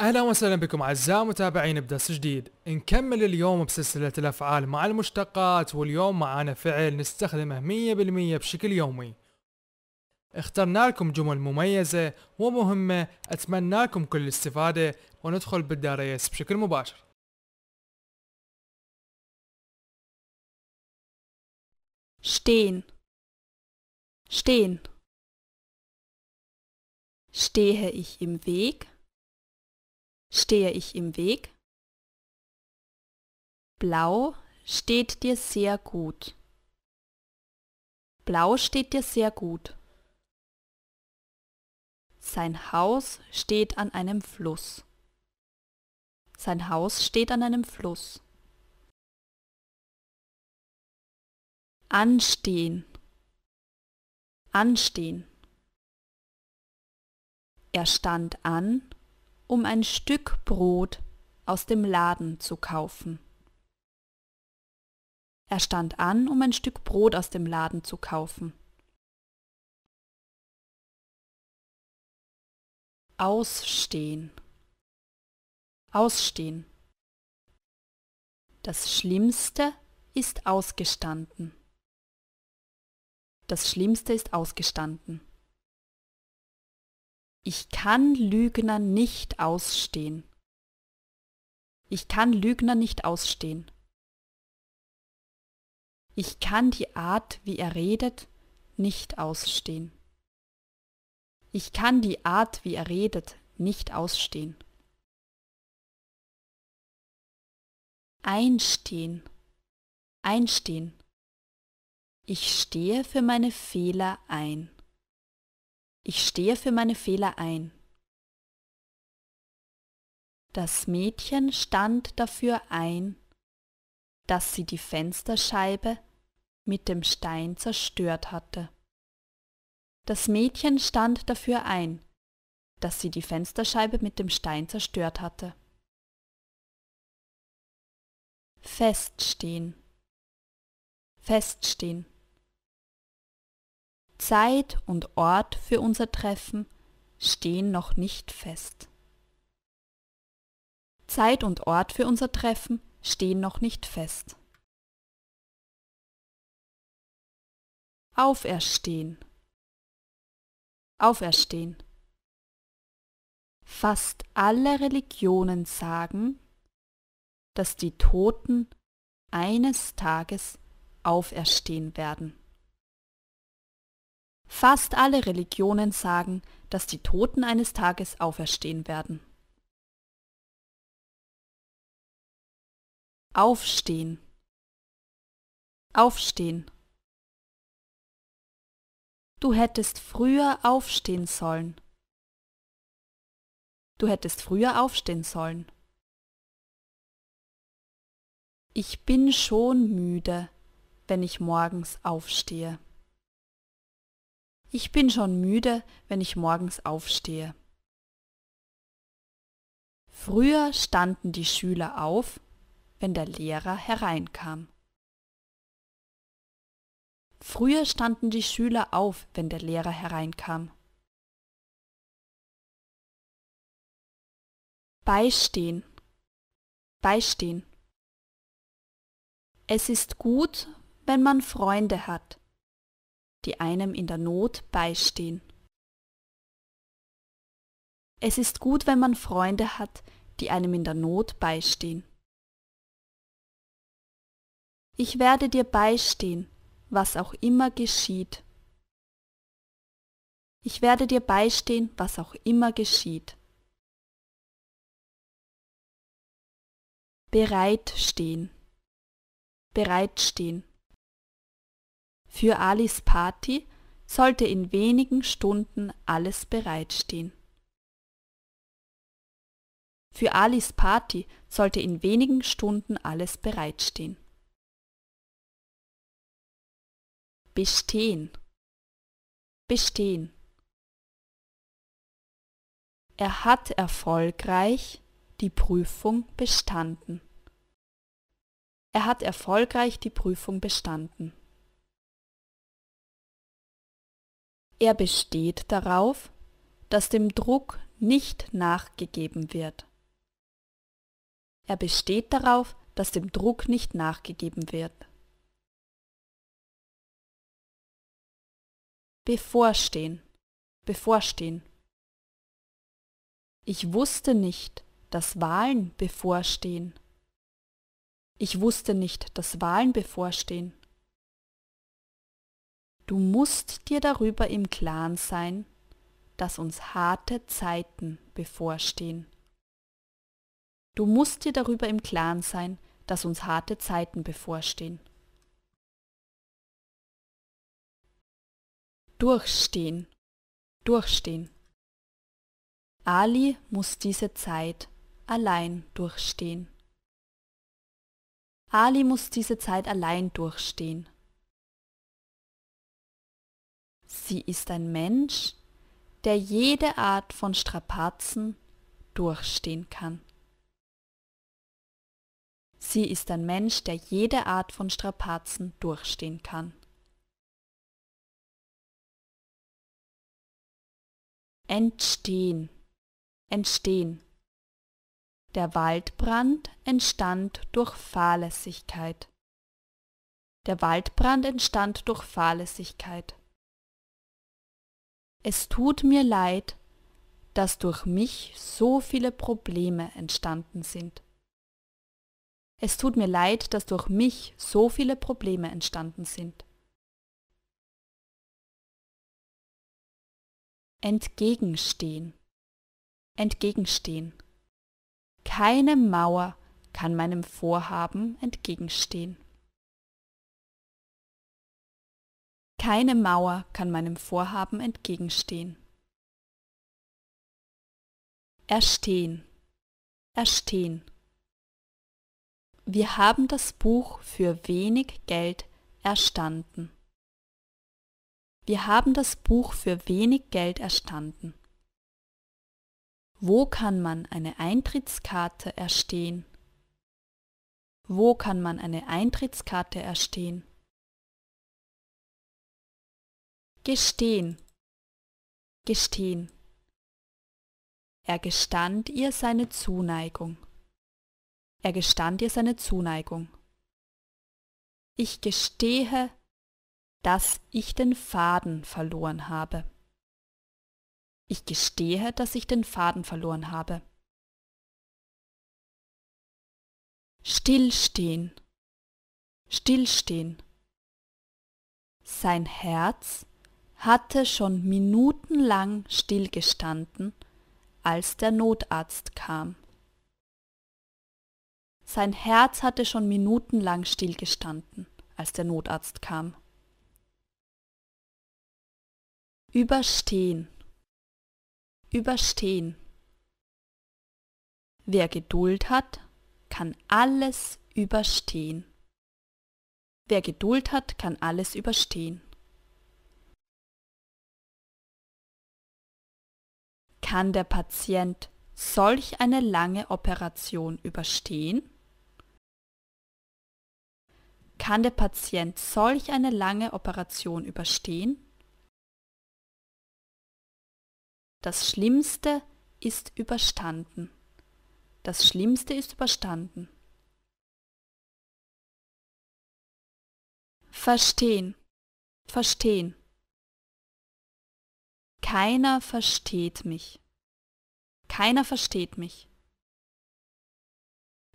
اهلا وسهلا بكم اعزائي متابعين بدرس جديد نكمل اليوم بسلسلة الافعال مع المشتقات واليوم معانا فعل نستخدمه 100% بشكل يومي اخترنا لكم جمل مميزة ومهمة اتمنى لكم كل الاستفادة وندخل بالدرس بشكل مباشر stehen stehen stehe ich im Weg stehe ich im Weg? Blau steht dir sehr gut. Blau steht dir sehr gut. Sein Haus steht an einem Fluss. Sein Haus steht an einem Fluss. Anstehen. Anstehen. Er stand an um ein Stück Brot aus dem Laden zu kaufen. Er stand an, um ein Stück Brot aus dem Laden zu kaufen. Ausstehen. Ausstehen. Das Schlimmste ist ausgestanden. Das Schlimmste ist ausgestanden. Ich kann Lügner nicht ausstehen. Ich kann Lügner nicht ausstehen. Ich kann die Art, wie er redet, nicht ausstehen. Ich kann die Art, wie er redet, nicht ausstehen. Einstehen. Einstehen. Ich stehe für meine Fehler ein. Ich stehe für meine Fehler ein. Das Mädchen stand dafür ein, dass sie die Fensterscheibe mit dem Stein zerstört hatte. Das Mädchen stand dafür ein, dass sie die Fensterscheibe mit dem Stein zerstört hatte. Feststehen. Feststehen. Zeit und Ort für unser Treffen stehen noch nicht fest. Zeit und Ort für unser Treffen stehen noch nicht fest. Auferstehen. Auferstehen. Fast alle Religionen sagen, dass die Toten eines Tages auferstehen werden. Fast alle Religionen sagen, dass die Toten eines Tages auferstehen werden. Aufstehen. Aufstehen. Du hättest früher aufstehen sollen. Du hättest früher aufstehen sollen. Ich bin schon müde, wenn ich morgens aufstehe. Ich bin schon müde, wenn ich morgens aufstehe. Früher standen die Schüler auf, wenn der Lehrer hereinkam. Früher standen die Schüler auf, wenn der Lehrer hereinkam. Beistehen. Beistehen. Es ist gut, wenn man Freunde hat die einem in der Not beistehen. Es ist gut, wenn man Freunde hat, die einem in der Not beistehen. Ich werde dir beistehen, was auch immer geschieht. Ich werde dir beistehen, was auch immer geschieht. Bereitstehen. stehen. Bereit stehen. Für Alis Party sollte in wenigen Stunden alles bereitstehen. Für Alis Party sollte in wenigen Stunden alles bereitstehen. Bestehen. Bestehen. Er hat erfolgreich die Prüfung bestanden. Er hat erfolgreich die Prüfung bestanden. Er besteht darauf, dass dem Druck nicht nachgegeben wird. Er besteht darauf, dass dem Druck nicht nachgegeben wird. Bevorstehen. Bevorstehen. Ich wusste nicht, dass Wahlen bevorstehen. Ich wusste nicht, dass Wahlen bevorstehen. Du musst dir darüber im Klaren sein, dass uns harte Zeiten bevorstehen. Du musst dir darüber im Klaren sein, dass uns harte Zeiten bevorstehen. Durchstehen. Durchstehen. Ali muss diese Zeit allein durchstehen. Ali muss diese Zeit allein durchstehen. Sie ist ein Mensch, der jede Art von Strapazen durchstehen kann. Sie ist ein Mensch, der jede Art von Strapazen durchstehen kann. Entstehen. Entstehen. Der Waldbrand entstand durch Fahrlässigkeit. Der Waldbrand entstand durch Fahrlässigkeit. Es tut mir leid, dass durch mich so viele Probleme entstanden sind. Es tut mir leid, dass durch mich so viele Probleme entstanden sind. Entgegenstehen. Entgegenstehen. Keine Mauer kann meinem Vorhaben entgegenstehen. Keine Mauer kann meinem Vorhaben entgegenstehen. Erstehen. Erstehen. Wir haben das Buch für wenig Geld erstanden. Wir haben das Buch für wenig Geld erstanden. Wo kann man eine Eintrittskarte erstehen? Wo kann man eine Eintrittskarte erstehen? Gestehen. Gestehen. Er gestand ihr seine Zuneigung. Er gestand ihr seine Zuneigung. Ich gestehe, dass ich den Faden verloren habe. Ich gestehe, dass ich den Faden verloren habe. Stillstehen. Stillstehen. Sein Herz hatte schon minutenlang stillgestanden, als der Notarzt kam. Sein Herz hatte schon minutenlang stillgestanden, als der Notarzt kam. Überstehen. Überstehen. Wer Geduld hat, kann alles überstehen. Wer Geduld hat, kann alles überstehen. Kann der Patient solch eine lange Operation überstehen? Kann der Patient solch eine lange Operation überstehen? Das Schlimmste ist überstanden. Das Schlimmste ist überstanden. Verstehen. Verstehen. Keiner versteht mich. Keiner versteht mich.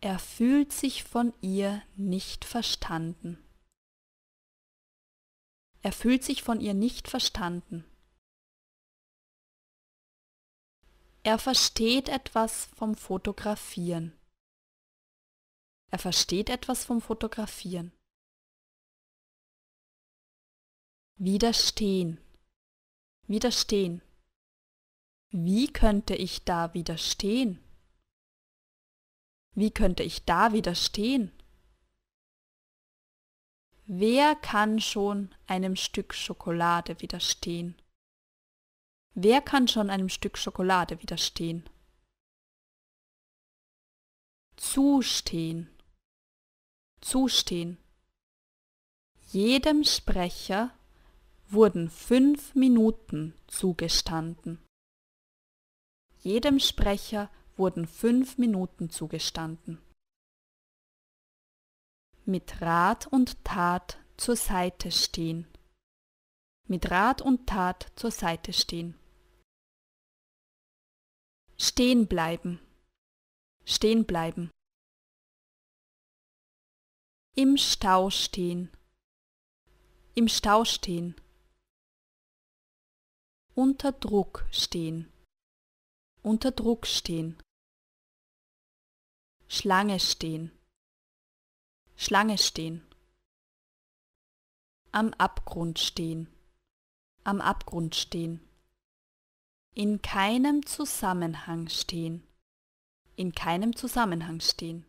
Er fühlt sich von ihr nicht verstanden. Er fühlt sich von ihr nicht verstanden. Er versteht etwas vom Fotografieren. Er versteht etwas vom Fotografieren. Widerstehen widerstehen. Wie könnte ich da widerstehen? Wie könnte ich da widerstehen? Wer kann schon einem Stück Schokolade widerstehen? Wer kann schon einem Stück Schokolade widerstehen? Zustehen. Zustehen. Jedem Sprecher wurden fünf Minuten zugestanden. Jedem Sprecher wurden fünf Minuten zugestanden. Mit Rat und Tat zur Seite stehen. Mit Rat und Tat zur Seite stehen. Stehen bleiben. Stehen bleiben. Im Stau stehen. Im Stau stehen. Unter Druck stehen. Unter Druck stehen. Schlange stehen. Schlange stehen. Am Abgrund stehen. Am Abgrund stehen. In keinem Zusammenhang stehen. In keinem Zusammenhang stehen.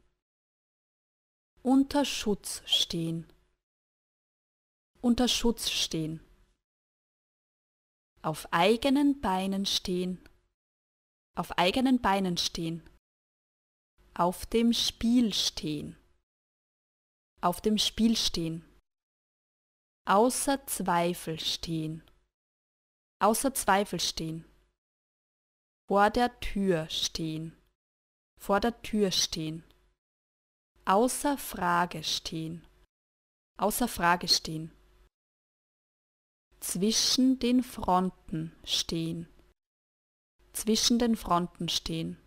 Unter Schutz stehen. Unter Schutz stehen. Auf eigenen Beinen stehen. Auf eigenen Beinen stehen. Auf dem Spiel stehen. Auf dem Spiel stehen. Außer Zweifel stehen. Außer Zweifel stehen. Vor der Tür stehen. Vor der Tür stehen. Außer Frage stehen. Außer Frage stehen zwischen den Fronten stehen. Zwischen den Fronten stehen.